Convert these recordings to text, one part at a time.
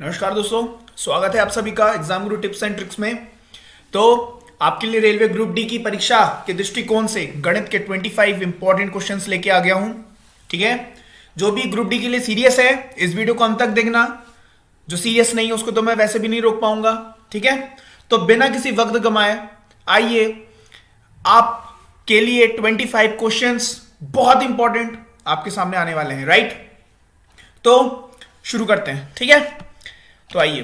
नमस्कार दोस्तों स्वागत है आप सभी का एग्जाम गुरु टिप्स एंड ट्रिक्स में तो आपके लिए रेलवे ग्रुप डी की परीक्षा के दृष्टिकोण से गणित के 25 इंपॉर्टेंट क्वेश्चन लेके आ गया हूं ठीक है जो भी ग्रुप डी के लिए सीरियस है इस वीडियो को अंत तक देखना जो सीरियस नहीं है उसको तो मैं वैसे भी नहीं रोक पाऊंगा ठीक है तो बिना किसी वक्त गमाए आइए आप के लिए 25 क्वेश्चन बहुत इंपॉर्टेंट आपके सामने आने वाले हैं राइट तो शुरू करते हैं ठीक है तो आइए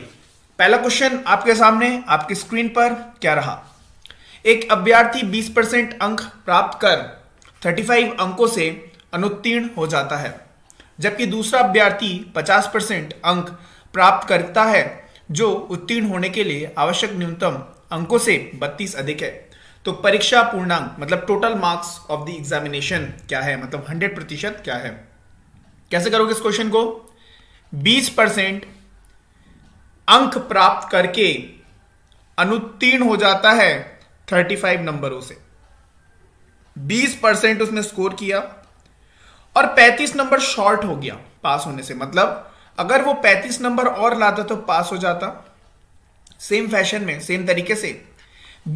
पहला क्वेश्चन आपके सामने आपकी स्क्रीन पर क्या रहा एक अभ्यर्थी 20 परसेंट अंक प्राप्त कर 35 अंकों से अनुत्तीर्ण हो जाता है जबकि दूसरा अभ्यर्थी 50 परसेंट अंक प्राप्त करता है जो उत्तीर्ण होने के लिए आवश्यक न्यूनतम अंकों से 32 अधिक है तो परीक्षा पूर्णांक मतलब total marks of the examination क्या है मतलब 100 प्रतिशत क्या है कैसे करोगे इस क्वेश्चन को 20 परसेंट अंक प्राप्त करके अनुत्तीर्ण हो जाता है 35 नंबरों से 20 परसेंट उसने स्कोर किया और 35 नंबर शॉर्ट हो गया पास होने से मतलब अगर वो 35 नंबर और लाता तो पास हो जाता सेम फैशन में सेम तरीके से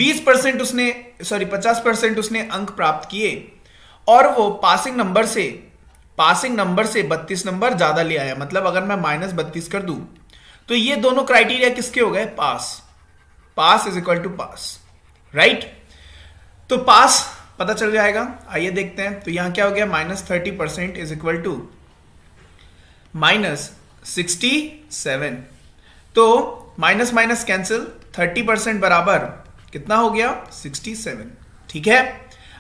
20 परसेंट उसने सॉरी 50 परसेंट उसने अंक प्राप्त किए और वो पासिंग नंबर से पासिंग नंबर से 32 नंबर ज़्यादा ले आया मतलब अगर मैं माइनस बत्तीस कर दूं तो ये दोनों क्राइटेरिया किसके हो गए pass pass is equal to pass right तो पास पता चल जाएगा आइए देखते हैं तो यहां क्या हो गया minus thirty percent is equal to minus sixty seven तो minus minus cancel thirty percent बराबर कितना हो गया सिक्सटी सेवन ठीक है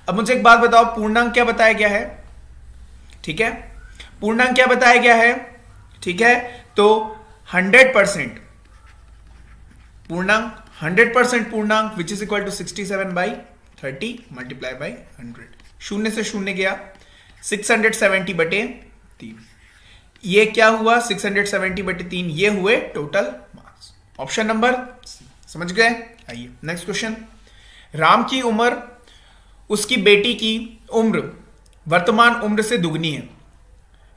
अब मुझे एक बात बताओ पूर्णांक क्या बताया गया है ठीक है पूर्णांक क्या बताया गया है ठीक है तो हंड्रेड परसेंट पूर्णांक हंड्रेड परसेंट पूर्णांक which is equal to sixty seven by thirty multiply by hundred शून्य से शून्य गया सिक्स हंड्रेड सेवेंटी बटे तीन ये क्या हुआ सिक्स हंड्रेड सेवेंटी बटे तीन ये हुए टोटल मार्क्स ऑप्शन नंबर समझ गए आइए नेक्स्ट क्वेश्चन राम की उम्र उसकी बेटी की उम्र वर्तमान उम्र से दुगनी है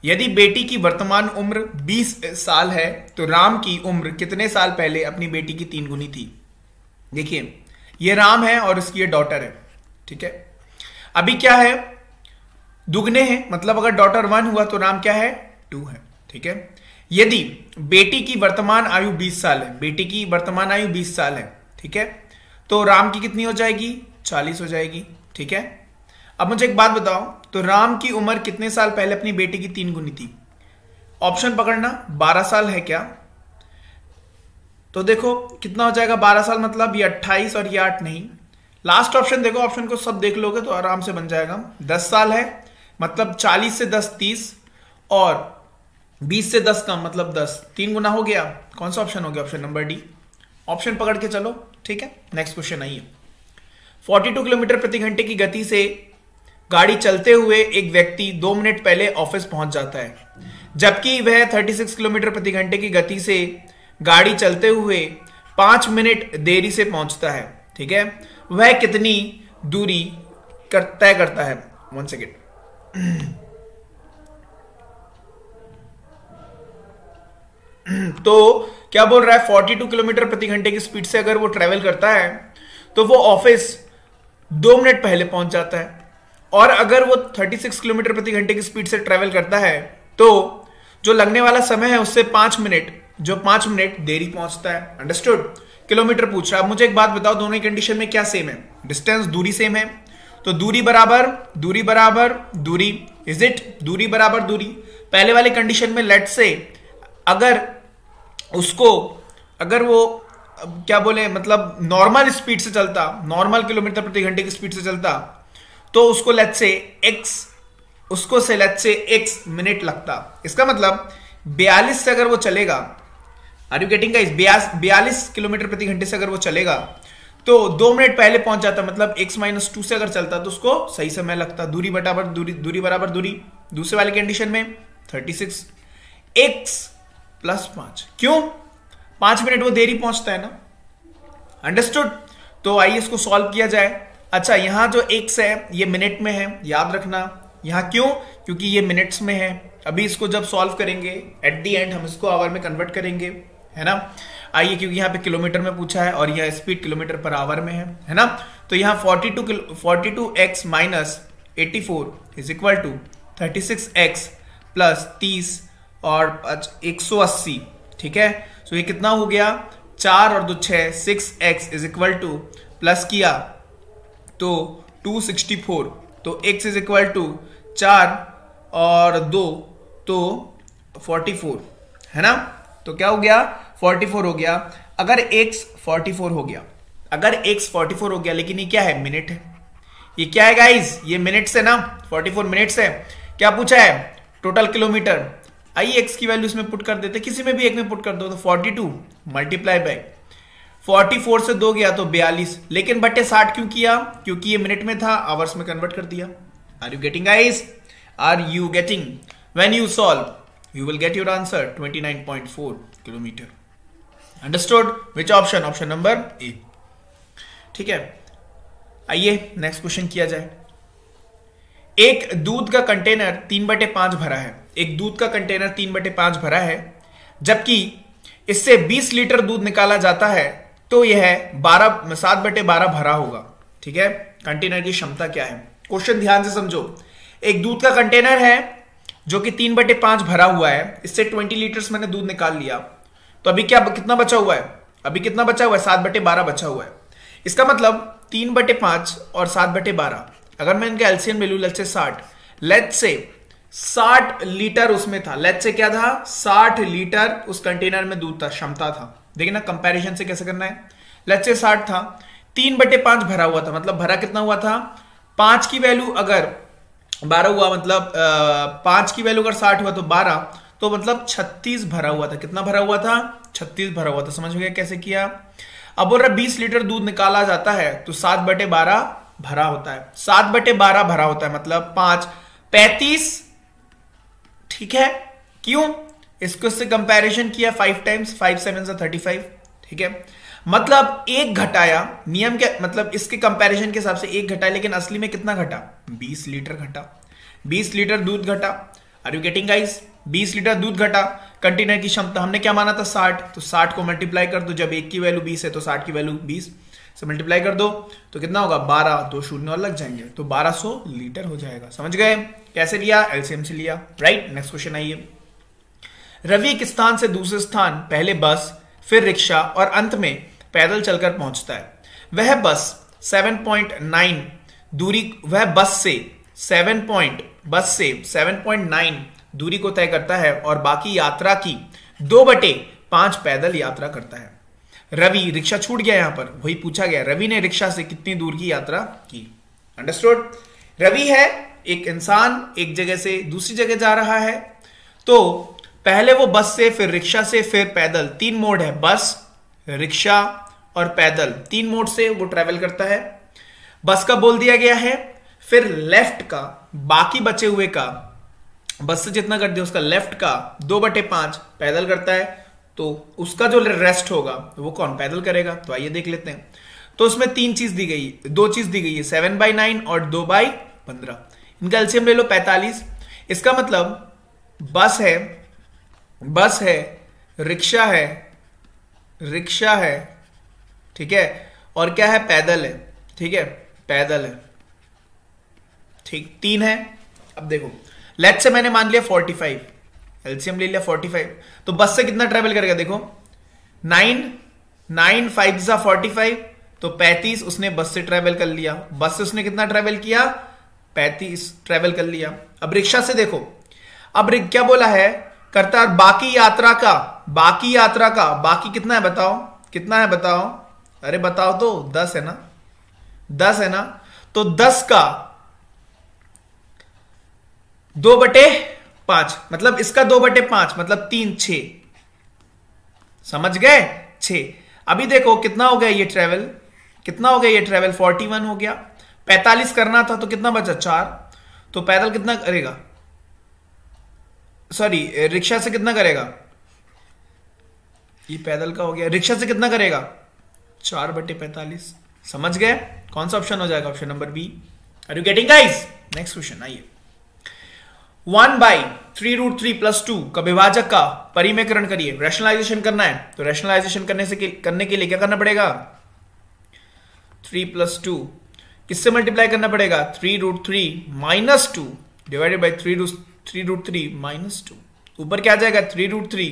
यदि बेटी की वर्तमान उम्र 20 साल है तो राम की उम्र कितने साल पहले अपनी बेटी की तीन गुनी थी देखिए ये राम है और उसकी ये डॉटर है ठीक है अभी क्या है दुगने हैं मतलब अगर डॉटर वन हुआ तो राम क्या है टू है ठीक है यदि बेटी की वर्तमान आयु 20 साल है बेटी की वर्तमान आयु 20 साल है ठीक है तो राम की कितनी हो जाएगी 40 हो जाएगी ठीक है अब मुझे एक बात बताओ तो राम की उम्र कितने साल पहले अपनी बेटी की तीन गुनी थी ऑप्शन पकड़ना बारह साल है क्या तो देखो कितना हो जाएगा बारह साल मतलब ये अट्ठाईस और ये आठ नहीं लास्ट ऑप्शन देखो ऑप्शन को सब देख लोगे तो आराम से बन जाएगा दस साल है मतलब चालीस से दस तीस और बीस से दस कम मतलब दस तीन गुना हो गया कौन सा ऑप्शन हो गया ऑप्शन नंबर डी ऑप्शन पकड़ के चलो ठीक है नेक्स्ट क्वेश्चन आइए 42 किलोमीटर प्रति घंटे की गति से गाड़ी चलते हुए एक व्यक्ति दो मिनट पहले ऑफिस पहुंच जाता है जबकि वह 36 किलोमीटर प्रति घंटे की गति से गाड़ी चलते हुए पांच मिनट देरी से पहुंचता है ठीक है वह कितनी दूरी कर, तय करता है वन सेकेंड तो क्या बोल रहा है 42 किलोमीटर प्रति घंटे की स्पीड से अगर वो ट्रेवल करता है तो वो ऑफिस दो मिनट पहले पहुंच जाता है और अगर वो 36 किलोमीटर प्रति घंटे की स्पीड से ट्रेवल करता है तो जो लगने वाला समय है उससे पांच मिनट जो पांच मिनट देरी पहुंचता है अंडरस्टूड किलोमीटर पूछ रहा अब मुझे एक बात बताओ दोनों कंडीशन में क्या सेम है डिस्टेंस दूरी सेम है तो दूरी बराबर दूरी बराबर दूरी इज इट दूरी बराबर दूरी पहले वाले कंडीशन में लेट से अगर उसको अगर वो क्या बोले मतलब नॉर्मल स्पीड से चलता नॉर्मल किलोमीटर प्रति घंटे की स्पीड से चलता तो उसको लेट से एक्स उसको से लेट से एक्स मिनट लगता इसका मतलब बयालीस से अगर वो चलेगा आर यू गेटिंग गाइस बयालीस किलोमीटर प्रति घंटे से अगर वो चलेगा तो दो मिनट पहले पहुंच जाता मतलब एक्स माइनस टू से अगर चलता तो उसको सही समय लगता दूरी बराबर दूरी दूरी बराबर दूरी दूसरे वाले कंडीशन में थर्टी सिक्स एक्स प्लस पांच क्यों पांच मिनट वो देरी पहुंचता है ना अंडरस्टूड तो आइए इसको सॉल्व किया जाए अच्छा यहाँ जो एक्स है ये मिनट में है याद रखना यहाँ क्यों क्योंकि ये मिनट्स में है अभी इसको जब सॉल्व करेंगे एट दी एंड हम इसको आवर में कन्वर्ट करेंगे है ना आइए क्योंकि यहाँ पे किलोमीटर में पूछा है और यह स्पीड किलोमीटर पर आवर में है है ना तो यहाँ 42 to forty two X minus eighty four is equal to thirty six X plus तीस और एक सौ अस्सी ठीक है सो तो ये कितना हो गया चार और दो छः six X is equal to plus किया तो 264 तो एक्स इज इक्वल टू चार और दो तो 44 है ना तो क्या हो गया 44 हो गया अगर x 44 हो गया अगर x 44 हो गया लेकिन ये क्या है मिनट है ये क्या है गाइज ये मिनट्स है ना 44 मिनट्स है क्या पूछा है टोटल किलोमीटर आई एक्स की वैल्यू इसमें पुट कर देते किसी में भी एक में पुट कर दो तो 42 मल्टीप्लाई बाई 44 से दो गया तो 42 लेकिन बटे 60 क्यों किया क्योंकि ये मिनट में था आवर्स में कन्वर्ट कर दिया are you getting guys are you getting when you solve you will get your answer 29.4 kilometre understood which option option number A ठीक है आइए नेक्स्ट क्वेश्चन किया जाए एक दूध का कंटेनर तीन बटे पांच भरा है एक दूध का कंटेनर तीन बटे पांच भरा है जबकि इससे 20 लीटर दूध निकाला जाता है तो यह बारह सात बटे बारह भरा होगा ठीक है कंटेनर की क्षमता क्या है क्वेश्चन ध्यान से समझो एक दूध का कंटेनर है जो कि तीन बटे पांच भरा हुआ है इससे ट्वेंटी लीटर मैंने दूध निकाल लिया तो अभी क्या कितना बचा हुआ है अभी कितना बचा हुआ है सात बटे बारह बचा हुआ है इसका मतलब तीन बटे पांच और सात बटे बारह अगर मैं इनका एल्सियम ले लू लेट से साठ लेट से साठ लीटर उसमें था लेट से क्या था साठ लीटर उस कंटेनर में दूध था क्षमता था देखिए ना कंपैरिजन से कैसे करना है लेट्स से साठ था तीन बटे पांच भरा हुआ था मतलब भरा कितना हुआ था पांच की वैल्यू अगर बारह हुआ मतलब पांच की वैल्यू अगर साठ हुआ तो बारह तो मतलब छत्तीस भरा हुआ था कितना भरा हुआ था छत्तीस भरा हुआ था समझ में गया कैसे किया अब बोल रहा बीस लीटर दूध निकाला जाता है तो सात बटे बारह भरा होता है सात बटे बारह भरा होता है मतलब पांच पैतीस ठीक है क्यों इसको इससे कंपैरिजन किया फाइव टाइम्स फाइव सेवन सा थर्टी फाइव ठीक है मतलब एक घटाया नियम के मतलब इसके कंपैरिजन के हिसाब से एक घटाया लेकिन असली में कितना घटा बीस लीटर घटा बीस लीटर दूध घटा आर यू गेटिंग गाइस बीस लीटर दूध घटा कंटेनर की क्षमता हमने क्या माना था साठ तो साठ को मल्टीप्लाई कर दो जब एक की वैल्यू बीस है तो साठ की वैल्यू बीस से मल्टीप्लाई कर दो तो कितना होगा बारह दो शून्य और लग जाएंगे तो बारह सौ लीटर हो जाएगा समझ गए कैसे लिया एलसीएम से लिया राइट नेक्स्ट क्वेश्चन आइए रवि एक स्थान से दूसरे स्थान पहले बस फिर रिक्शा और अंत में पैदल चलकर पहुंचता है वह बस 7.9 दूरी वह बस से 7. पॉइंट बस से 7.9 दूरी को तय करता है और बाकी यात्रा की दो बटे पांच पैदल यात्रा करता है रवि रिक्शा छूट गया यहां पर वही पूछा गया रवि ने रिक्शा से कितनी दूर की यात्रा की अंडरस्टूड रवि है एक इंसान एक जगह से दूसरी जगह जा रहा है तो पहले वो बस से फिर रिक्शा से फिर पैदल तीन मोड है बस रिक्शा और पैदल तीन मोड से वो ट्रेवल करता है बस का बोल दिया गया है फिर लेफ्ट का बाकी बचे हुए का बस से जितना कर दिया उसका लेफ्ट का दो बटे पांच पैदल करता है तो उसका जो रेस्ट होगा वो कौन पैदल करेगा तो आइए देख लेते हैं तो उसमें तीन चीज दी गई दो चीज दी गई है सेवन बाई नाइन और दो बाई पंद्रह इनका एल्सियम ले लो पैंतालीस इसका मतलब बस है बस है रिक्शा है रिक्शा है ठीक है और क्या है पैदल है ठीक है पैदल है ठीक तीन है अब देखो लेट से मैंने मान लिया फोर्टी फाइव एलसीएम ले लिया फोर्टी फाइव तो बस से कितना ट्रेवल करेगा देखो नाइन नाइन फाइव सा फोर्टी फाइव तो पैंतीस उसने बस से ट्रेवल कर लिया बस से उसने कितना ट्रेवल किया पैंतीस ट्रेवल कर लिया अब रिक्शा से देखो अब क्या बोला है करता है बाकी यात्रा का बाकी यात्रा का बाकी कितना है बताओ कितना है बताओ अरे बताओ तो दस है ना दस है ना तो दस का दो बटे पांच मतलब इसका दो बटे पांच मतलब तीन छ समझ गए छ अभी देखो कितना हो गया ये ट्रेवल कितना हो गया ये ट्रेवल फोर्टी वन हो गया पैतालीस करना था तो कितना बचा चार तो पैदल कितना करेगा सॉरी रिक्शा से कितना करेगा ये पैदल का हो गया रिक्शा से कितना करेगा चार बटे पैंतालीस समझ गए कौन सा ऑप्शन हो जाएगा option number B are you getting guys next question आइए one by three root three plus two का विभाजक का परिमेकरण करिए रेशनलाइजेशन करना है तो रेशनलाइजेशन करने से करने के लिए क्या करना पड़ेगा थ्री प्लस टू किससे मल्टीप्लाई करना पड़ेगा three root three minus two divided by three root three root three minus two ऊपर क्या आ जाएगा three root three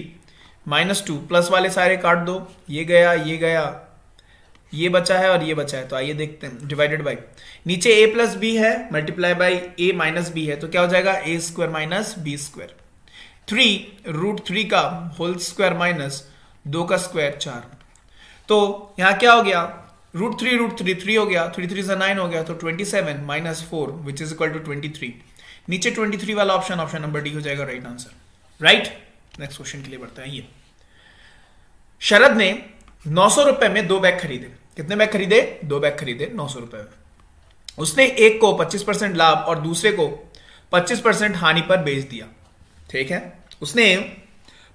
minus two plus वाले सारे काट दो ये गया ये गया ये बचा है और ये बचा है तो आइए देखते हैं डिवाइडेड बाई नीचे ए प्लस बी है multiply by a minus b है तो क्या हो जाएगा a square minus b square three root three का होल स्क्वायर माइनस दो का स्क्वायर चार तो यहाँ क्या हो गया root three root three three हो गया थ्री थ्री से नाइन हो गया तो twenty seven minus four which is equal to twenty three नीचे 23 वाला ऑप्शन ऑप्शन नंबर डी हो जाएगा right answer right next question के लिए बढ़ते हैं ये शरद ने नौ सौ रुपए में दो बैग खरीदे कितने बैग खरीदे दो बैग खरीदे नौ सौ रुपए में उसने एक को पच्चीस परसेंट लाभ और दूसरे को पच्चीस परसेंट हानि पर बेच दिया ठीक है उसने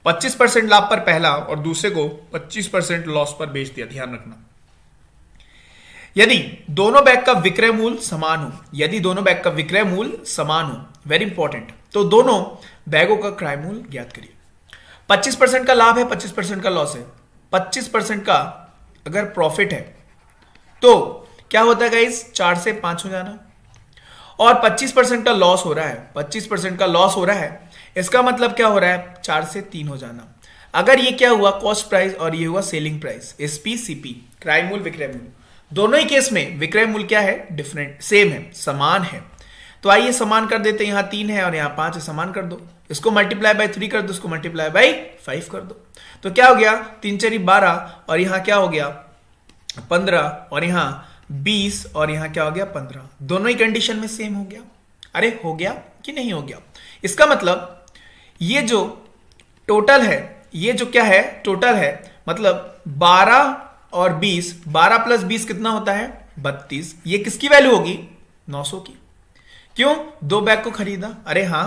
पच्चीस परसेंट लाभ पर पहला और दूसरे को पच्चीस परसेंट लॉस पर बेच दिया ध्यान रखना यदि दोनों बैग का विक्रय मूल समान हो यदि दोनों बैग का विक्रय मूल समान हो वेरी इंपॉर्टेंट तो दोनों बैगों का क्राय मूल ज्ञात करिए 25 परसेंट का लाभ है 25 परसेंट का लॉस है 25 परसेंट का अगर प्रॉफिट है तो क्या होता है गाइज चार से पांच हो जाना और 25 परसेंट का लॉस हो रहा है 25 परसेंट का लॉस हो रहा है इसका मतलब क्या हो रहा है चार से तीन हो जाना अगर ये क्या हुआ कॉस्ट प्राइस और ये हुआ सेलिंग प्राइस एसपी सीपी क्राइम मूल विक्रय मूल दोनों ही केस में विक्रय मूल्य क्या है डिफरेंट सेम है समान है तो आइए समान कर देते यहां तीन है और यहां पांच है समान कर दो इसको मल्टीप्लाई बाय थ्री कर दो इसको मल्टीप्लाई बाय फाइव कर दो तो क्या हो गया तीन चरी बारह और यहां क्या हो गया पंद्रह और यहां बीस और यहां क्या हो गया पंद्रह दोनों ही कंडीशन में सेम हो गया अरे हो गया कि नहीं हो गया इसका मतलब ये जो टोटल है ये जो क्या है टोटल है मतलब बारह और 20 12 प्लस बीस कितना होता है 32 ये किसकी वैल्यू होगी 900 की क्यों दो बैग को खरीदा अरे हाँ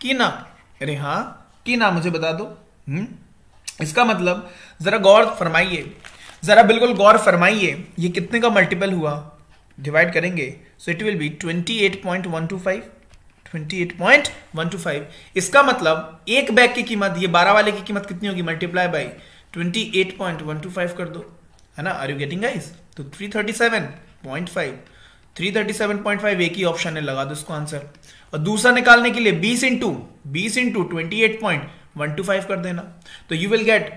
की ना अरे हाँ की ना मुझे बता दो हुँ? हम्म? इसका मतलब जरा गौर फरमाइए जरा बिल्कुल गौर फरमाइए ये कितने का मल्टीपल हुआ डिवाइड करेंगे सो इट विल बी 28.125 28.125 इसका मतलब एक बैग की कीमत ये 12 वाले की कीमत कितनी होगी मल्टीप्लाई बाई 28.125 कर दो है ना आर यू गेटिंग गाइस तो 337.5 337.5 एक ही ऑप्शन है लगा दो इसको आंसर और दूसरा निकालने के लिए 20 इंटू बीस इंटू ट्वेंटी कर देना तो यू विल गेट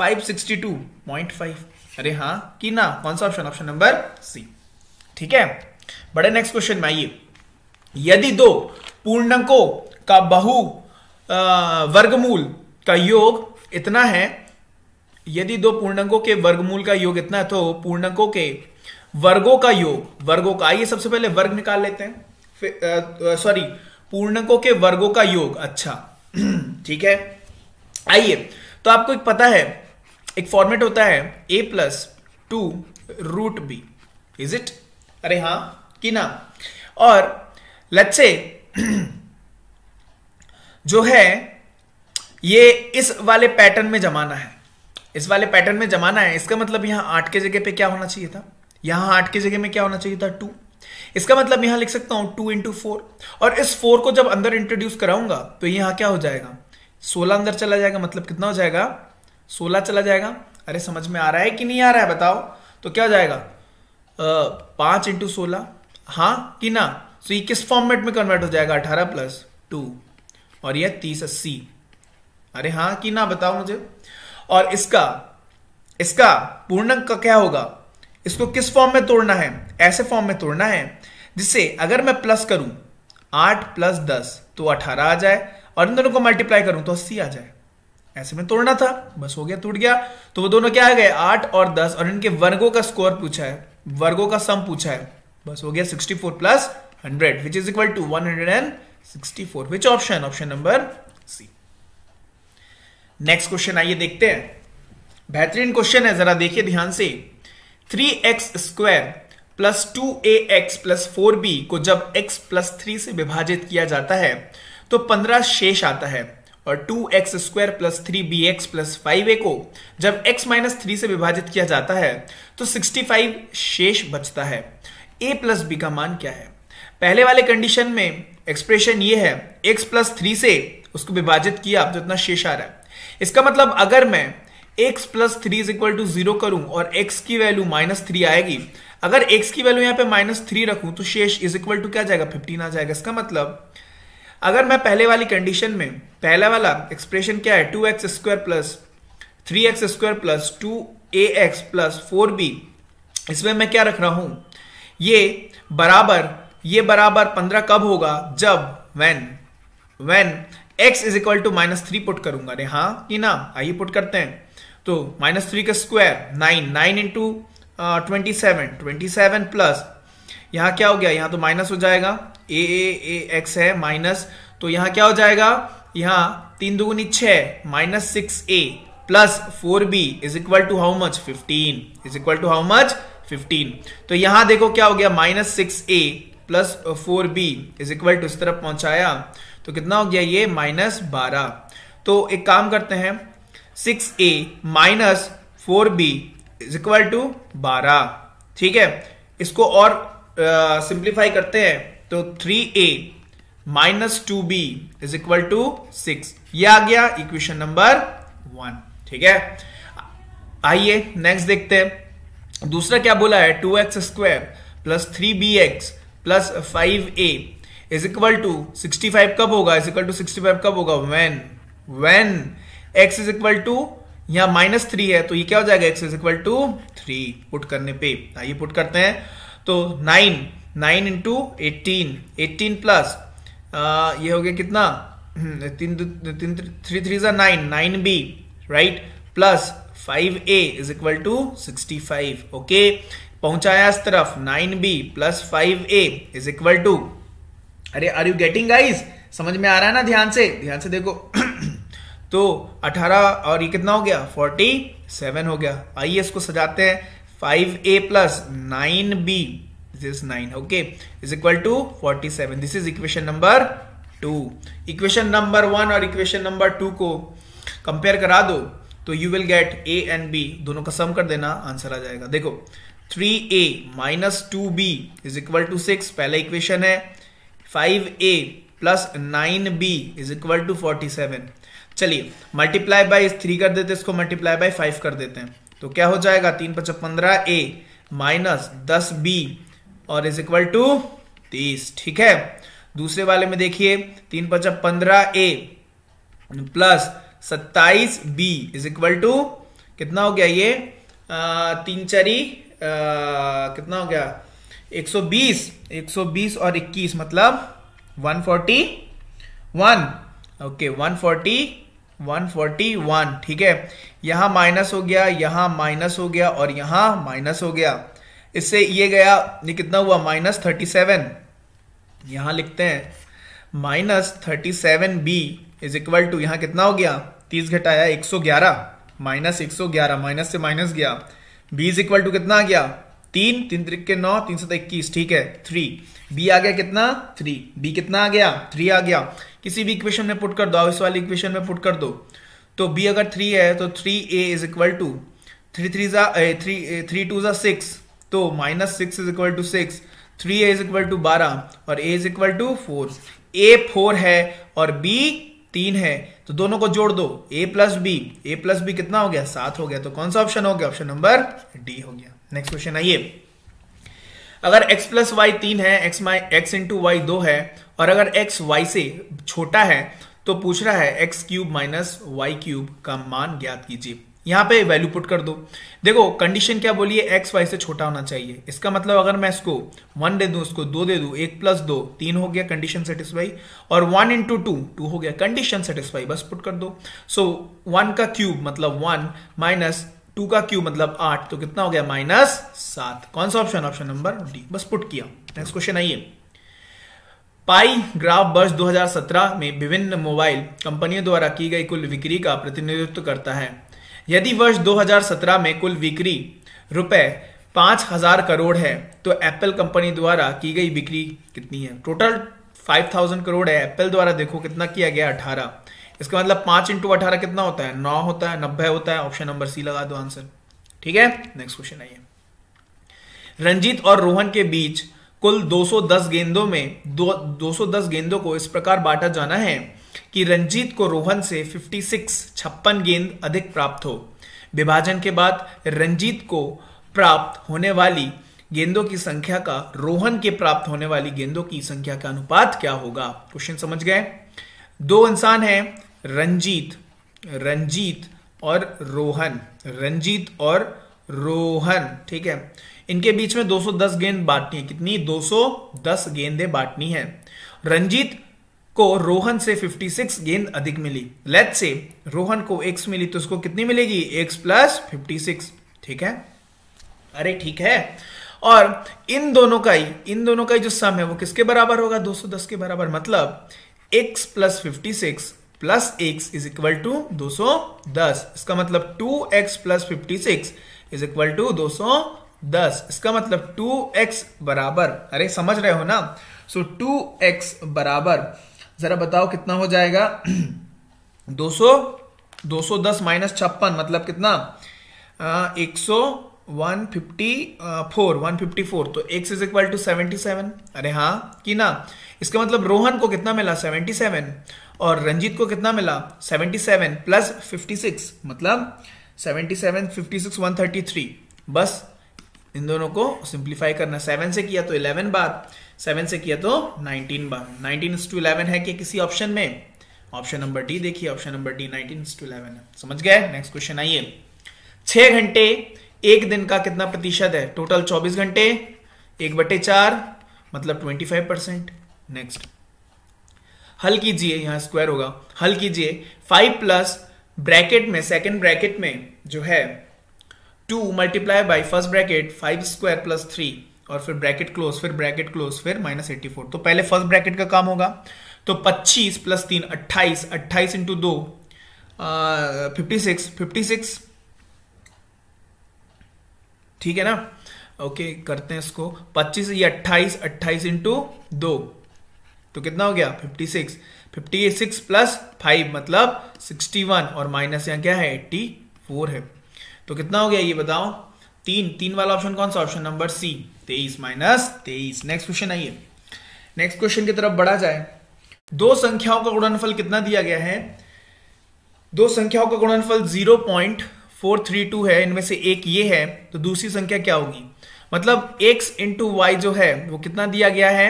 562.5 अरे हाँ कि ना कौन सा ऑप्शन ऑप्शन नंबर सी ठीक है बड़े नेक्स्ट क्वेश्चन में आइए यदि दो पूर्णकों का बहु वर्गमूल का योग इतना है यदि दो पूर्णांकों के वर्गमूल का योग इतना है तो पूर्णांकों के वर्गों का योग वर्गों का आइए सबसे पहले वर्ग निकाल लेते हैं सॉरी पूर्णकों के वर्गों का योग अच्छा ठीक है आइए तो आपको एक पता है एक फॉर्मेट होता है a plus two root b is it अरे हाँ कि ना और लेट्स से जो है ये इस वाले पैटर्न में जमाना है इस वाले पैटर्न में जमाना है इसका मतलब यहाँ आठ के जगह पे क्या होना चाहिए था यहाँ आठ के जगह में क्या होना चाहिए था टू इसका मतलब यहां लिख सकता हूं टू इंटू फोर और इस फोर को जब अंदर इंट्रोड्यूस कराऊंगा तो यहाँ क्या हो जाएगा सोलह अंदर चला जाएगा मतलब कितना हो जाएगा सोलह चला जाएगा अरे समझ में आ रहा है कि नहीं आ रहा है बताओ तो क्या हो जाएगा पांच इंटू सोलह हाँ कि ना तो ये किस फॉर्मेट में कन्वर्ट हो जाएगा अठारह प्लस टू और यह तीस अस्सी अरे हाँ कि ना बताओ मुझे और इसका इसका पूर्णांक का क्या होगा इसको किस फॉर्म में तोड़ना है ऐसे फॉर्म में तोड़ना है जिससे अगर मैं प्लस करूं आठ प्लस दस तो अठारह आ जाए और इन दोनों को मल्टीप्लाई करूं तो अस्सी आ जाए ऐसे में तोड़ना था बस हो गया टूट गया तो वो दोनों क्या आ गए आठ और दस और इनके वर्गों का स्कोर पूछा है वर्गों का सम पूछा है बस हो गया sixty four plus hundred which is equal to one hundred and sixty four which option option number C next question आइए देखते हैं बेहतरीन क्वेश्चन है जरा देखिए ध्यान से three x square plus two a x plus four b को जब x प्लस थ्री से विभाजित किया जाता है तो पंद्रह शेष आता है और two x square plus three b x plus five a को जब x माइनस थ्री से विभाजित किया जाता है तो सिक्सटी फाइव शेष बचता है ए प्लस बी का मान क्या है पहले वाले कंडीशन में एक्सप्रेशन ये है एक्स प्लस थ्री से उसको विभाजित किया जितना शेष आ रहा है इसका मतलब अगर मैं x plus three is equal to zero करूं और x की वैल्यू माइनस थ्री आएगी अगर x की वैल्यू यहां पे माइनस थ्री रखूं तो शेष इज इक्वल टू क्या जाएगा फिफ्टीन आ जाएगा इसका मतलब अगर मैं पहले वाली कंडीशन में पहला वाला एक्सप्रेशन क्या है two x square plus three x square plus two a x plus four b इसमें मैं क्या रख रहा हूं ये बराबर ये बराबर पंद्रह कब होगा जब when when x is equal to minus three put करूंगा अरे हाँ कि ना आइए पुट करते हैं तो माइनस थ्री का square nine nine into twenty seven twenty seven plus यहाँ क्या हो गया यहाँ तो माइनस हो जाएगा ए ए ए एक्स है माइनस तो यहाँ क्या हो जाएगा यहाँ तीन दुगुनी छ minus six a plus four b is equal to how much fifteen is equal to how much fifteen तो यहाँ देखो क्या हो गया minus six a plus four b is equal to इस तरफ पहुंचाया तो कितना हो गया ये माइनस बारह तो एक काम करते हैं six a minus four b is equal to बारह ठीक है इसको और सिंप्लीफाई uh, करते हैं तो three a minus two b is equal to six ये आ गया इक्वेशन नंबर वन ठीक है आइए नेक्स्ट देखते हैं दूसरा क्या बोला है two x square plus three b x plus five a is equal to sixty five कब होगा is equal to sixty five कब होगा when when x is equal to यहां माइनस थ्री है तो ये क्या हो जाएगा x is equal to three put करने पे आइए पुट करते हैं तो nine nine into eighteen eighteen plus ये हो गया कितना थ्री थ्री ज़ा nine nine b right plus five a is equal to sixty five okay पहुंचाया इस तरफ nine b plus five a is equal to अरे आर यू गेटिंग गाइज समझ में आ रहा है ना ध्यान से ध्यान से देखो तो 18 और ये कितना हो गया 47 हो गया आइए इसको सजाते हैं 5a plus nine b this is nine okay is equal to 47 this is equation number two equation number one और इक्वेशन नंबर टू को कंपेयर करा दो तो you will get a and b दोनों का सम कर देना आंसर आ जाएगा देखो 3a a minus two b is equal to six पहला इक्वेशन है five a plus nine b is equal to forty seven चलिए मल्टीप्लाई बाई थ्री कर देते इसको मल्टीप्लाई बाई फाइव कर देते हैं तो क्या हो जाएगा तीन पचास पंद्रह ए माइनस दस बी और इज इक्वल टू तीस ठीक है दूसरे वाले में देखिए तीन पचास पंद्रह ए प्लस सत्ताईस बी इज इक्वल टू कितना हो गया ये आ, तीन चरी आ, कितना हो गया 120 120 और 21 मतलब 141 ओके 140 141 ठीक है यहां माइनस हो गया यहां माइनस हो गया और यहां माइनस हो गया इससे ये गया ये कितना हुआ माइनस थर्टी सेवन यहां लिखते हैं minus thirty seven b is equal to यहां कितना हो गया तीस घटाया एक सौ ग्यारह माइनस एक सौ ग्यारह माइनस से माइनस गया बी इज इक्वल टू कितना आ गया तीन तीन तरीके नौ तीन सौ इक्कीस ठीक है थ्री बी आ गया कितना थ्री बी कितना आ गया थ्री आ गया किसी भी इक्वेशन में पुट कर दो इस वाली इक्वेशन में पुट कर दो तो बी अगर थ्री है तो three a is equal to three three three three two जा सिक्स तो minus six is equal to six three a is equal to बारह और a is equal to four a four है और B तीन है तो दोनों को जोड़ दो a plus b a plus b कितना हो गया सात हो गया तो कौन सा ऑप्शन हो गया ऑप्शन नंबर डी हो गया नेक्स्ट क्वेश्चन आइए अगर x प्लस वाई तीन है x माई एक्स इंटू वाई दो है और अगर x y से छोटा है तो पूछ रहा है x cube minus y cube का मान ज्ञात कीजिए यहां पे वैल्यू पुट कर दो देखो कंडीशन क्या बोली है एक्स वाई से छोटा होना चाहिए इसका मतलब अगर मैं इसको वन दे दू इसको दो दे दू एक प्लस दो तीन हो गया कंडीशन सेटिस्फाई और वन इंटू टू टू हो गया कंडीशन सेटिस्फाई बस पुट कर दो सो so, वन का क्यूब मतलब वन माइनस टू का क्यू मतलब आठ तो कितना हो गया माइनस सात कौन सा ऑप्शन ऑप्शन नंबर डी बस पुट किया नेक्स्ट क्वेश्चन आइए पाई ग्राफ वर्ष 2017 में विभिन्न मोबाइल कंपनियों द्वारा की गई कुल बिक्री का प्रतिनिधित्व करता है यदि वर्ष 2017 में कुल बिक्री रुपए पांच हजार करोड़ है तो एप्पल कंपनी द्वारा की गई बिक्री कितनी है टोटल फाइव थाउजेंड करोड़ है एप्पल द्वारा देखो कितना किया गया अठारह इसका मतलब पांच इंटू अठारह कितना होता है नौ होता है नब्बे होता है ऑप्शन नंबर सी लगा दो आंसर ठीक है नेक्स्ट क्वेश्चन आइए रंजीत और रोहन के बीच कुल 210 गेंदों में दो दस गेंदों को इस प्रकार बांटा जाना है कि रंजीत को रोहन से 56 छप्पन गेंद अधिक प्राप्त हो विभाजन के बाद रंजीत को प्राप्त होने वाली गेंदों की संख्या का रोहन के प्राप्त होने वाली गेंदों की संख्या का अनुपात क्या होगा क्वेश्चन समझ गए दो इंसान हैं रंजीत रंजीत और रोहन रंजीत और रोहन ठीक है इनके बीच में 210 गेंद बांटनी है कितनी 210 गेंदें बांटनी है रंजीत को रोहन से 56 गेंद अधिक मिली लेट से रोहन को एक्स मिली तो उसको कितनी मिलेगी एक्स प्लस फिफ्टी ठीक है अरे ठीक है और इन दोनों का ही इन दोनों का ही जो सम है वो किसके बराबर होगा 210 के बराबर मतलब x plus fifty six plus x is equal to दो सौ दस इसका मतलब two x plus fifty six is equal to दो सौ दस इसका मतलब टू एक्स बराबर अरे समझ रहे हो ना सो टू एक्स बराबर जरा बताओ कितना हो जाएगा दो सौ दो सौ दस माइनस छप्पन मतलब कितना एक सौ one fifty four one fifty four तो x is equal to seventy seven अरे हाँ कि ना इसका मतलब रोहन को कितना मिला सेवेंटी सेवन और रंजीत को कितना मिला 77 प्लस 56 मतलब 77 56 133 बस इन दोनों को सिंप्लीफाई करना सेवन से किया तो इलेवन बार सेवन से किया तो 19 बार 19 टू इलेवन है कि किसी ऑप्शन में ऑप्शन नंबर डी देखिए option number D nineteen to eleven है समझ गए नेक्स्ट क्वेश्चन आइए छह घंटे एक दिन का कितना प्रतिशत है टोटल चौबीस घंटे एक बटे चार मतलब ट्वेंटी फाइव परसेंट नेक्स्ट हल कीजिए यहाँ स्क्वायर होगा हल कीजिए फाइव प्लस ब्रैकेट में सेकेंड ब्रैकेट में जो है two multiply by first bracket five square plus three और फिर ब्रैकेट क्लोज फिर ब्रैकेट क्लोज फिर माइनस एट्टी फोर तो पहले फर्स्ट ब्रैकेट का काम होगा तो पच्चीस प्लस तीन अट्ठाईस अट्ठाईस इंटू दो फिफ्टी सिक्स फिफ्टी सिक्स ठीक है ना ओके करते हैं इसको पच्चीस ये अट्ठाईस अट्ठाईस इंटू दो तो कितना हो गया 56 56 प्लस 5 मतलब 61 और माइनस यहाँ क्या है 84 है तो कितना हो गया ये बताओ तीन तीन वाला ऑप्शन कौन सा ऑप्शन नंबर सी तेईस माइनस तेईस नेक्स्ट क्वेश्चन आइए नेक्स्ट क्वेश्चन की तरफ बढ़ा जाए दो संख्याओं का गुणनफल कितना दिया गया है दो संख्याओं का गुणनफल 0.432 है इनमें से एक ये है तो दूसरी संख्या क्या होगी मतलब x इंटू वाई जो है वो कितना दिया गया है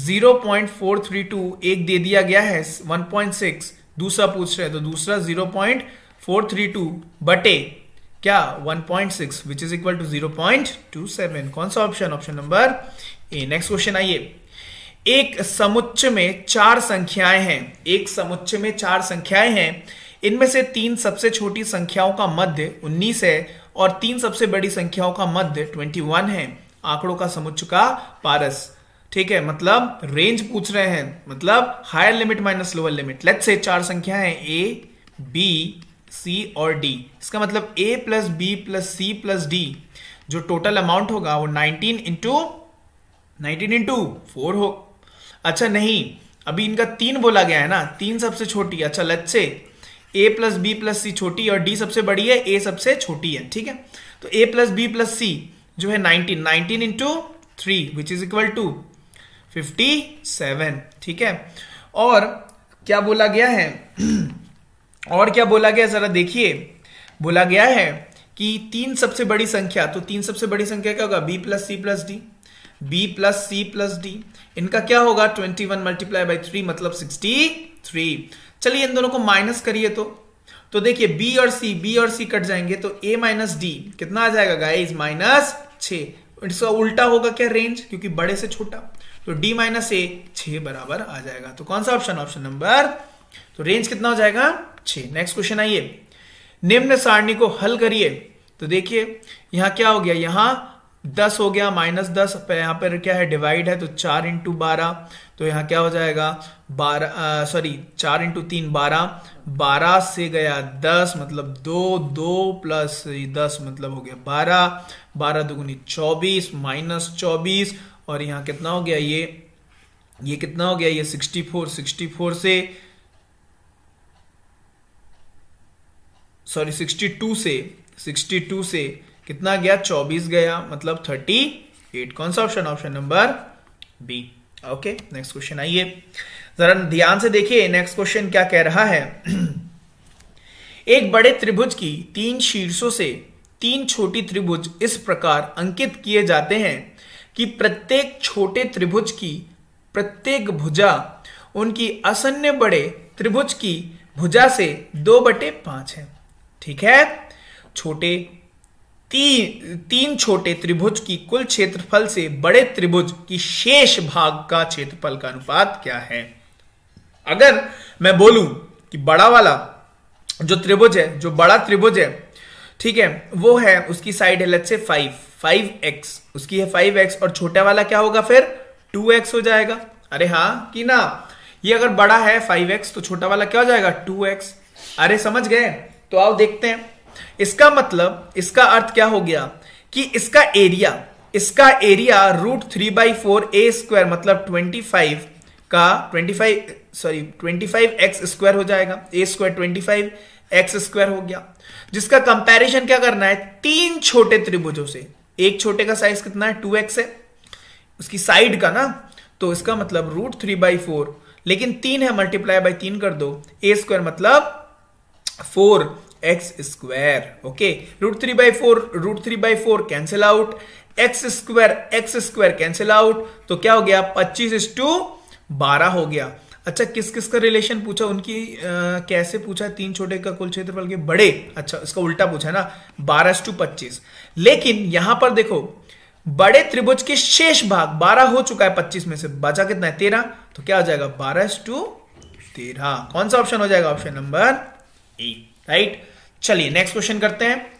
0.432 एक दे दिया गया है 1.6 दूसरा पूछ रहे हैं तो दूसरा 0.432 बटे क्या 1.6 which is equal to zero कौन सा option option number A next question आइए एक समुच्च में चार संख्याएं हैं एक समुच्च में चार संख्याएं हैं इनमें से तीन सबसे छोटी संख्याओं का मध्य 19 है और तीन सबसे बड़ी संख्याओं का मध्य 21 है आंकड़ों का समुच्च का पारस ठीक है मतलब रेंज पूछ रहे हैं मतलब higher limit minus lower limit let's say चार संख्या है ए बी सी और डी इसका मतलब a plus b plus c plus d जो टोटल अमाउंट होगा वो 19 इंटू नाइनटीन इंटू फोर हो अच्छा नहीं अभी इनका तीन बोला गया है ना तीन सबसे छोटी अच्छा let say a plus b plus c छोटी और डी सबसे बड़ी है ए सबसे छोटी है ठीक है तो a plus b plus c जो है 19 19 into three which is equal to 57 ठीक है और क्या बोला गया है और क्या बोला गया जरा देखिए बोला गया है कि तीन सबसे बड़ी संख्या तो तीन सबसे बड़ी संख्या क्या होगा b plus c plus d b plus c plus d इनका क्या होगा twenty one multiply by three मतलब सिक्सटी थ्री चलिए इन दोनों को माइनस करिए तो तो देखिए बी और सी बी और सी कट जाएंगे तो ए माइनस डी कितना आ जाएगा गाइज माइनस छ इसका उल्टा होगा क्या रेंज क्योंकि बड़े से छोटा तो डी माइनस ए छ बराबर आ जाएगा तो कौन सा ऑप्शन ऑप्शन नंबर तो रेंज कितना हो जाएगा छ नेक्स्ट क्वेश्चन आइए निम्न सारणी को हल करिए तो देखिए यहां क्या हो गया यहां दस हो गया माइनस दस यहां पर क्या है डिवाइड है तो चार इंटू बारह तो यहाँ क्या हो जाएगा बारह सॉरी चार इंटू तीन बारह बारह से गया दस मतलब दो दो प्लस दस मतलब हो गया बारह बारह दुगुनी चौबीस माइनस चौबीस और यहाँ कितना हो गया ये ये कितना हो गया ये 64 64 से सॉरी 62 से 62 से कितना गया 24 गया मतलब 38 कौन सा option option number B okay next question आइए जरा ध्यान से देखिए नेक्स्ट क्वेश्चन क्या कह रहा है एक बड़े त्रिभुज की तीन शीर्षों से तीन छोटी त्रिभुज इस प्रकार अंकित किए जाते हैं कि प्रत्येक छोटे त्रिभुज की प्रत्येक भुजा उनकी असन्य बड़े त्रिभुज की भुजा से दो बटे पांच है ठीक है छोटे तीन तीन छोटे त्रिभुज की कुल क्षेत्रफल से बड़े त्रिभुज की शेष भाग का क्षेत्रफल का अनुपात क्या है अगर मैं बोलूं कि बड़ा वाला जो त्रिभुज है जो बड़ा त्रिभुज है ठीक है वो है उसकी साइड है let's say five five x उसकी है फाइव एक्स और छोटा वाला क्या होगा फिर टू एक्स हो जाएगा अरे हाँ कि ना ये अगर बड़ा है फाइव एक्स तो छोटा वाला क्या हो जाएगा टू एक्स अरे समझ गए तो आओ देखते हैं इसका मतलब इसका अर्थ क्या हो गया कि इसका एरिया इसका area root three by four a square मतलब ट्वेंटी फाइव का twenty five sorry twenty five x square हो जाएगा a square twenty five x square हो गया जिसका कंपैरिजन क्या करना है तीन छोटे त्रिभुजों से एक छोटे का साइज कितना है टू एक्स है उसकी साइड का ना तो इसका मतलब रूट थ्री बाई फोर लेकिन तीन है मल्टीप्लाई बाई तीन कर दो ए स्क्वायर मतलब four x square okay root three by four root three by four cancel out x square x square cancel out तो क्या हो गया पच्चीस इस टू बारह हो गया अच्छा किस किस का रिलेशन पूछा उनकी आ, कैसे पूछा तीन छोटे का कुल क्षेत्रफल के बड़े अच्छा इसका उल्टा पूछा है ना बारह टू पच्चीस लेकिन यहां पर देखो बड़े त्रिभुज के शेष भाग बारह हो चुका है पच्चीस में से बचा कितना है तेरह तो क्या हो जाएगा बारह टू तेरह कौन सा ऑप्शन हो जाएगा ऑप्शन नंबर ए राइट चलिए नेक्स्ट क्वेश्चन करते हैं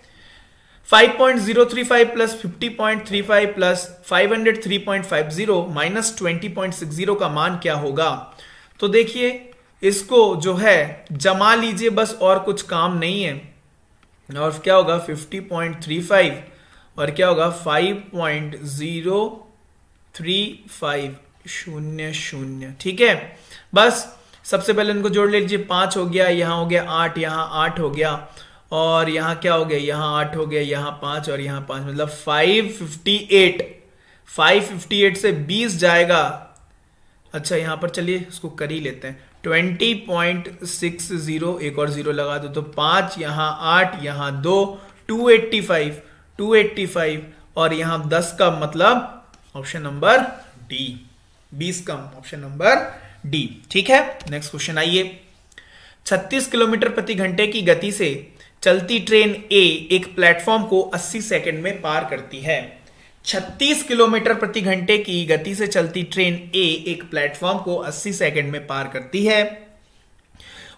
5.035 प्लस 50.35 प्लस 503.50 माइनस 20.60 का मान क्या होगा तो देखिए इसको जो है जमा लीजिए बस और कुछ काम नहीं है और क्या होगा 50.35 और क्या होगा 5.035 शून्य शून्य ठीक है बस सबसे पहले इनको जोड़ लीजिए पांच हो गया यहां हो गया आठ यहां आठ हो गया और यहां क्या हो गया यहां आठ हो गया यहां पांच और यहां पांच मतलब 558 558 से 20 जाएगा अच्छा यहाँ पर चलिए इसको कर ही लेते हैं ट्वेंटी पॉइंट सिक्स जीरो एक और जीरो लगा दो तो पाँच यहाँ आठ यहाँ दो two eighty five two eighty five और यहाँ दस का मतलब ऑप्शन नंबर डी बीस कम ऑप्शन नंबर डी ठीक है नेक्स्ट क्वेश्चन आइए 36 किलोमीटर प्रति घंटे की गति से चलती ट्रेन ए एक प्लेटफॉर्म को 80 सेकंड में पार करती है 36 किलोमीटर प्रति घंटे की गति से चलती ट्रेन ए एक प्लेटफॉर्म को 80 सेकंड में पार करती है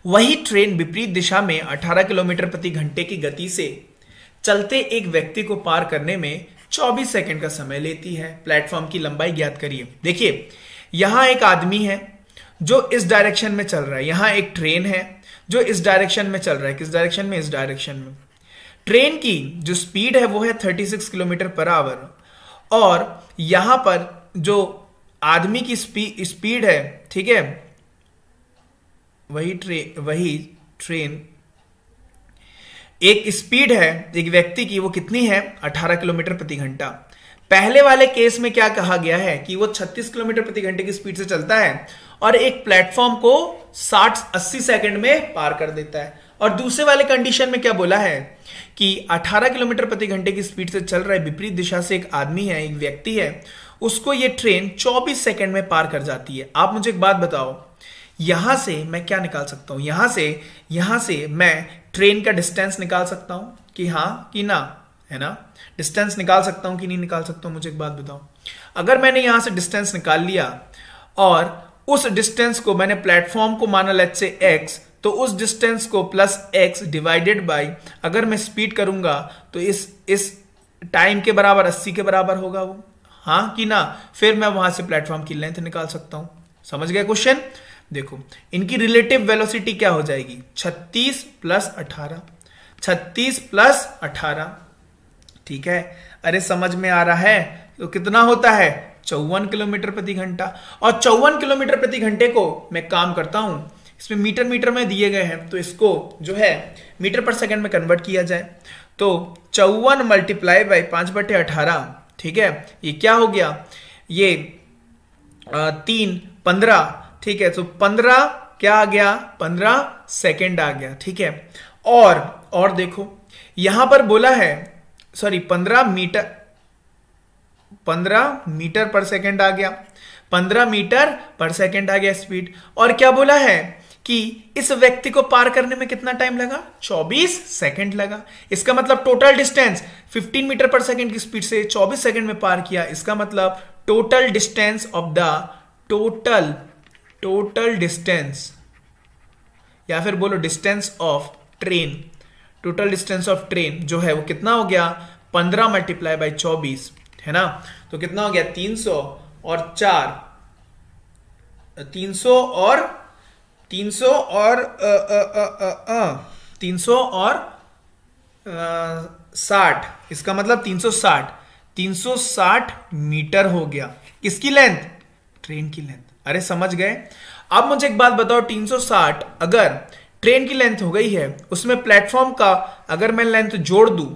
वही ट्रेन विपरीत दिशा में 18 किलोमीटर प्रति घंटे की गति से चलते एक व्यक्ति को पार करने में 24 सेकंड का समय लेती है प्लेटफॉर्म की लंबाई ज्ञात करिए देखिए यहां एक आदमी है जो इस डायरेक्शन में चल रहा है यहां एक ट्रेन है जो इस डायरेक्शन में चल रहा है किस डायरेक्शन में इस डायरेक्शन में ट्रेन की जो स्पीड है वो है 36 किलोमीटर पर आवर और यहां पर जो आदमी की स्पी, स्पीड है ठीक है वही ट्रेन वही ट्रेन एक स्पीड है एक व्यक्ति की वो कितनी है 18 किलोमीटर प्रति घंटा पहले वाले केस में क्या कहा गया है कि वो 36 किलोमीटर प्रति घंटे की स्पीड से चलता है और एक प्लेटफॉर्म को 60-80 सेकंड में पार कर देता है और दूसरे वाले कंडीशन में क्या बोला है कि 18 किलोमीटर प्रति घंटे की स्पीड से चल रहा है विपरीत दिशा से एक आदमी है एक व्यक्ति है उसको ये ट्रेन 24 सेकंड में पार कर जाती है आप मुझे एक बात बताओ यहां से मैं क्या निकाल सकता हूं यहां से यहां से मैं ट्रेन का डिस्टेंस निकाल सकता हूं कि हाँ कि ना है ना डिस्टेंस निकाल सकता हूं कि नहीं निकाल सकता हूं मुझे एक बात बताओ अगर मैंने यहां से डिस्टेंस निकाल लिया और उस डिस्टेंस को मैंने प्लेटफॉर्म को माना लेट से एक्स तो उस डिस्टेंस को प्लस एक्स डिवाइडेड बाई अगर मैं स्पीड करूंगा तो इस इस टाइम के बराबर अस्सी के बराबर होगा वो हाँ कि ना फिर मैं वहां से प्लेटफॉर्म की लेंथ निकाल सकता हूं समझ गया क्वेश्चन देखो इनकी रिलेटिव वेलोसिटी क्या हो जाएगी 36 प्लस 18 36 प्लस 18 ठीक है अरे समझ में आ रहा है तो कितना होता है चौवन किलोमीटर प्रति घंटा और चौवन किलोमीटर प्रति घंटे को मैं काम करता हूं इसमें मीटर मीटर में दिए गए हैं तो इसको जो है मीटर पर सेकंड में कन्वर्ट किया जाए तो चौवन मल्टीप्लाई बाई पाँच बटे अठारह ठीक है ये क्या हो गया ये आ, तीन पंद्रह ठीक है तो पंद्रह क्या आ गया पंद्रह सेकेंड आ गया ठीक है और और देखो यहां पर बोला है सॉरी पंद्रह मीटर पंद्रह मीटर पर सेकेंड आ गया पंद्रह मीटर पर सेकेंड आ गया स्पीड और क्या बोला है कि इस व्यक्ति को पार करने में कितना टाइम लगा 24 सेकंड लगा इसका मतलब टोटल डिस्टेंस 15 मीटर पर सेकंड की स्पीड से 24 सेकंड में पार किया इसका मतलब total distance of the total total distance या फिर बोलो distance of train total distance of train जो है वो कितना हो गया 15 मल्टीप्लाई बाई चौबीस है ना तो कितना हो गया 300 और चार 300 और तीन सौ और तीन सौ और साठ इसका मतलब तीन सौ साठ तीन सौ साठ मीटर हो गया किसकी लेंथ ट्रेन की लेंथ अरे समझ गए अब मुझे एक बात बताओ तीन सौ साठ अगर ट्रेन की लेंथ हो गई है उसमें प्लेटफॉर्म का अगर मैं लेंथ जोड़ दूं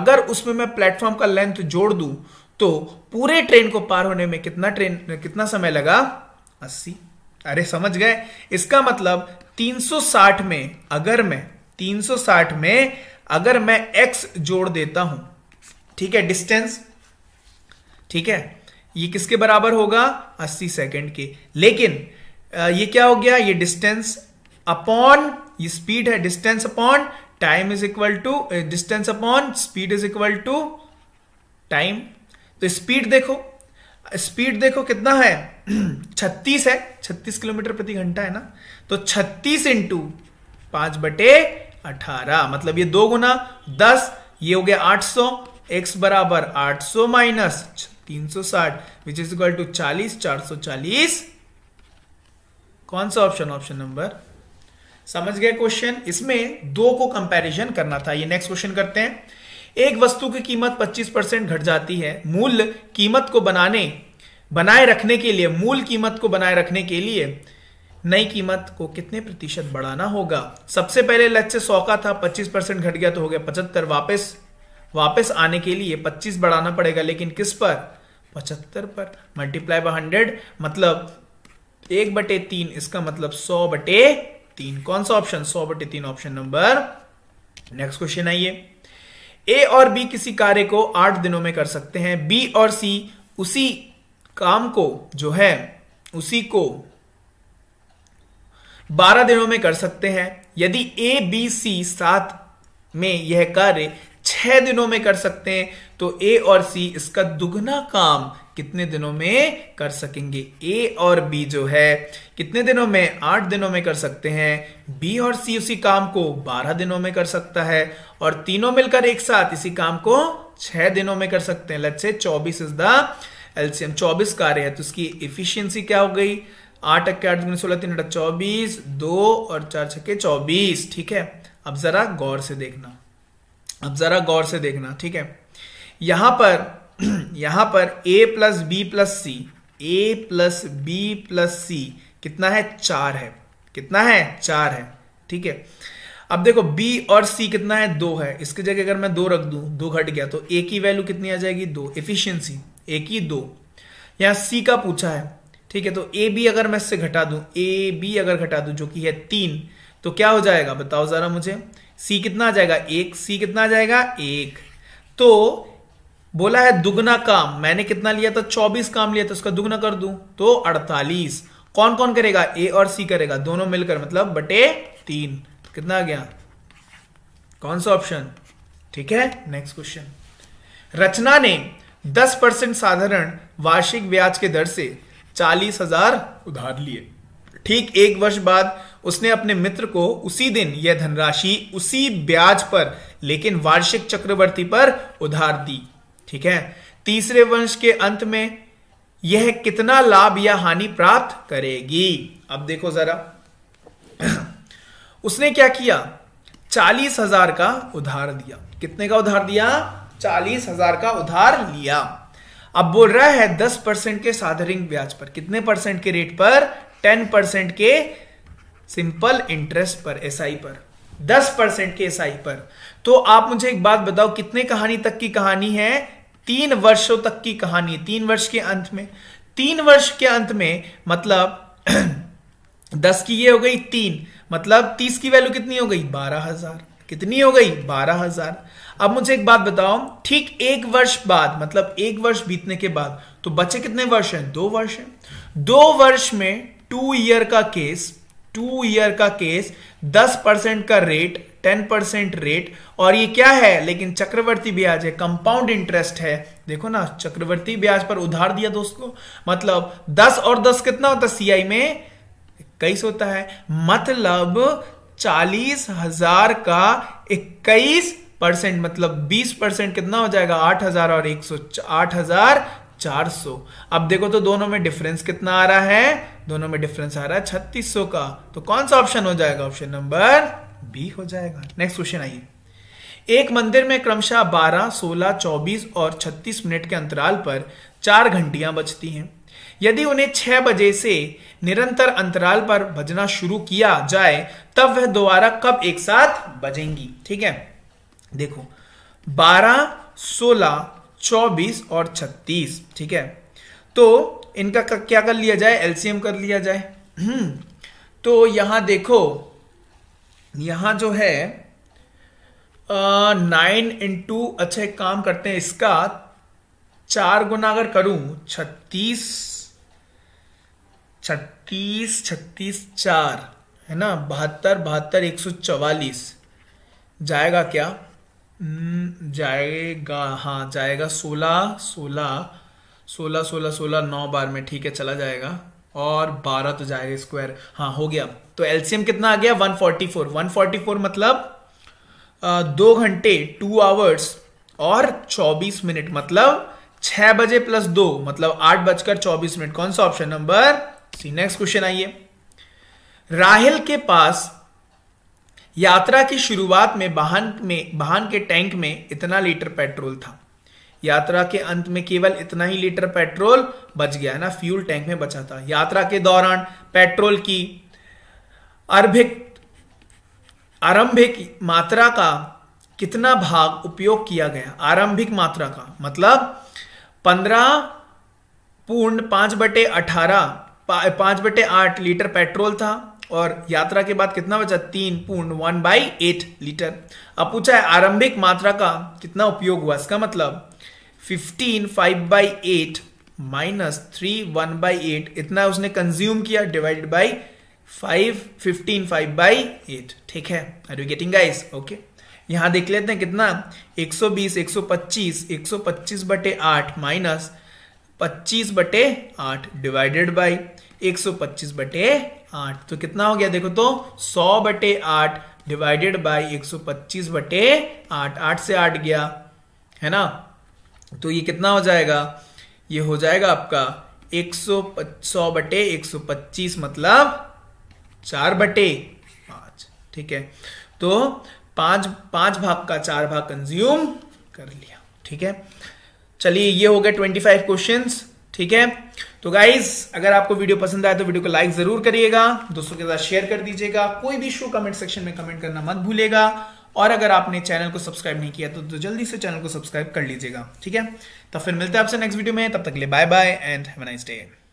अगर उसमें मैं प्लेटफॉर्म का लेंथ जोड़ दूं तो पूरे ट्रेन को पार होने में कितना ट्रेन कितना समय लगा अस्सी अरे समझ गए इसका मतलब 360 में अगर मैं 360 में अगर मैं x जोड़ देता हूं ठीक है डिस्टेंस ठीक है ये किसके बराबर होगा 80 सेकंड के लेकिन ये क्या हो गया ये डिस्टेंस अपॉन ये स्पीड है distance upon time is equal to distance upon speed is equal to time तो स्पीड देखो स्पीड देखो कितना है छत्तीस है छत्तीस किलोमीटर प्रति घंटा है ना तो छत्तीस इंटू पांच बटे अठारह मतलब ये दो गुना दस ये हो गया आठ सौ एक्स बराबर आठ सौ माइनस तीन सौ साठ विच इज इक्वल टू चालीस चार सौ चालीस कौन सा ऑप्शन ऑप्शन नंबर समझ गए क्वेश्चन इसमें दो को कंपैरिजन करना था ये नेक्स्ट क्वेश्चन करते हैं एक वस्तु की कीमत 25 परसेंट घट जाती है मूल कीमत को बनाने बनाए रखने के लिए मूल कीमत को बनाए रखने के लिए नई कीमत को कितने प्रतिशत बढ़ाना होगा सबसे पहले लक्ष्य सौ का था 25 परसेंट घट गया तो हो गया पचहत्तर वापस वापस आने के लिए 25 बढ़ाना पड़ेगा लेकिन किस पर पचहत्तर पर मल्टीप्लाई बाय हंड्रेड मतलब एक बटे तीन इसका मतलब सौ बटे तीन कौन सा ऑप्शन सौ बटे तीन ऑप्शन नंबर नेक्स्ट क्वेश्चन आइए ए और बी किसी कार्य को आठ दिनों में कर सकते हैं बी और सी उसी काम को जो है उसी को बारह दिनों में कर सकते हैं यदि ए बी सी साथ में यह कार्य छह दिनों में कर सकते हैं तो ए और सी इसका दुगना काम कितने दिनों में कर सकेंगे ए और बी जो है कितने दिनों में आठ दिनों में कर सकते हैं बी और सी उसी काम को बारह दिनों में कर सकता है और तीनों मिलकर एक साथ इसी काम को छह दिनों में कर सकते हैं लच्छे से चौबीस इज द एलसीएम चौबीस कार्य है तो उसकी इफिशियंसी क्या हो गई आठ अक्के आठ गुना सोलह तीन अटक चौबीस दो और चार छक्के चौबीस ठीक है अब जरा गौर से देखना अब जरा गौर से देखना ठीक है यहां पर यहां पर a plus b plus c a plus b plus c कितना है चार है कितना है चार है ठीक है अब देखो बी और सी कितना है दो है इसकी जगह अगर मैं दो रख दू दो घट गया तो ए की वैल्यू कितनी आ जाएगी दो एफिशियंसी a की दो यहां सी का पूछा है ठीक है तो ए बी अगर मैं इससे घटा दू ए बी अगर घटा दू जो कि है तीन तो क्या हो जाएगा बताओ जरा मुझे सी कितना आ जाएगा एक सी कितना आ जाएगा एक तो बोला है दुगना काम मैंने कितना लिया था चौबीस काम लिया था उसका दुगना कर दू तो अड़तालीस कौन कौन करेगा ए और सी करेगा दोनों मिलकर मतलब बटे तीन तो कितना आ गया कौन सा ऑप्शन ठीक है नेक्स्ट क्वेश्चन रचना ने 10 परसेंट साधारण वार्षिक ब्याज के दर से चालीस हजार उधार लिए ठीक एक वर्ष बाद उसने अपने मित्र को उसी दिन यह धनराशि उसी ब्याज पर लेकिन वार्षिक चक्रवर्ती पर उधार दी ठीक है तीसरे वंश के अंत में यह कितना लाभ या हानि प्राप्त करेगी अब देखो जरा उसने क्या किया चालीस हजार का उधार दिया कितने का उधार दिया चालीस हजार का उधार लिया अब बोल रहा है दस परसेंट के साधारण ब्याज पर कितने परसेंट के रेट पर टेन परसेंट के सिंपल इंटरेस्ट पर एस पर दस परसेंट के एस पर तो आप मुझे एक बात बताओ कितने कहानी तक की कहानी है तीन वर्षों तक की कहानी है तीन वर्ष के अंत में तीन वर्ष के अंत में मतलब दस की ये हो गई तीन मतलब तीस की वैल्यू कितनी हो गई बारह हजार कितनी हो गई बारह हजार अब मुझे एक बात बताओ ठीक एक वर्ष बाद मतलब एक वर्ष बीतने के बाद तो बचे कितने वर्ष हैं दो वर्ष हैं दो वर्ष में टू ईयर का केस टू ईयर का केस दस परसेंट का रेट टेन परसेंट रेट और ये क्या है लेकिन चक्रवर्ती ब्याज है कंपाउंड इंटरेस्ट है देखो ना चक्रवर्ती ब्याज पर उधार दिया दोस्तों मतलब दस और दस कितना होता है सीआई में इक्कीस होता है मतलब चालीस हजार का इक्कीस परसेंट मतलब बीस परसेंट कितना हो जाएगा आठ हजार और एक सौ आठ हजार 400 अब देखो तो दोनों में डिफरेंस कितना आ रहा है दोनों में डिफरेंस आ रहा है 3600 का तो कौन सा ऑप्शन हो जाएगा ऑप्शन नंबर बी हो जाएगा नेक्स्ट क्वेश्चन आइए एक मंदिर में क्रमशः 12, 16, 24 और 36 मिनट के अंतराल पर चार घंटियां बजती हैं यदि उन्हें 6 बजे से निरंतर अंतराल पर बजना शुरू किया जाए तब वह दोबारा कब एक साथ बजेंगी ठीक है देखो 12, 16, चौबीस और छत्तीस ठीक है तो इनका क्या कर लिया जाए एलसीएम कर लिया जाए हम्म। तो यहां देखो यहां जो है नाइन इंटू अच्छा एक काम करते हैं इसका चार गुना अगर करूं छत्तीस छत्तीस छत्तीस चार है ना बहत्तर बहत्तर एक सौ चवालीस जाएगा क्या हम्म, जाएगा हाँ जाएगा सोलह सोलह सोलह सोलह सोलह नौ बार में ठीक है चला जाएगा और बारह तो जाएगा स्क्वायर हाँ हो गया तो एलसीएम कितना आ गया one forty four one forty four मतलब दो घंटे टू आवर्स और चौबीस मिनट मतलब छह बजे प्लस दो मतलब आठ बजकर चौबीस मिनट कौन सा option number C next question आइए राहिल के पास यात्रा की शुरुआत में वाहन में वाहन के टैंक में इतना लीटर पेट्रोल था यात्रा के अंत में केवल इतना ही लीटर पेट्रोल बच गया ना फ्यूल टैंक में बचा था यात्रा के दौरान पेट्रोल की अर्भिक आरंभिक मात्रा का कितना भाग उपयोग किया गया आरंभिक मात्रा का मतलब पंद्रह पूर्ण पांच बटे अठारह पांच बटे आठ लीटर पेट्रोल था और यात्रा के बाद कितना बचा तीन पूर्ण वन बाई एट लीटर अब पूछा है आरंभिक मात्रा का कितना उपयोग हुआ इसका मतलब fifteen five by eight minus three one by eight इतना उसने कंज्यूम किया divided by five fifteen five by eight ठीक है are you getting guys okay यहां देख लेते हैं कितना 120 125 125 बटे आठ माइनस 25 बटे आठ डिवाइडेड बाई 125 बटे आठ तो कितना हो गया देखो तो सौ बटे आठ डिवाइडेड बाई एक सौ पच्चीस बटे आठ आठ से आठ गया है ना तो ये कितना हो जाएगा ये हो जाएगा आपका एक सौ सौ बटे एक सौ पच्चीस मतलब चार बटे पांच ठीक है तो पांच पांच भाग का चार भाग कंज्यूम कर लिया ठीक है चलिए ये हो गया ट्वेंटी फाइव क्वेश्चन ठीक है तो गाइज अगर आपको वीडियो पसंद आए तो वीडियो को लाइक जरूर करिएगा दोस्तों के साथ शेयर कर दीजिएगा कोई भी शो कमेंट सेक्शन में कमेंट करना मत भूलेगा और अगर आपने चैनल को सब्सक्राइब नहीं किया तो, तो जल्दी से चैनल को सब्सक्राइब कर लीजिएगा ठीक है तो फिर मिलते हैं आपसे नेक्स्ट वीडियो में तब तक के लिए bye bye and have nice day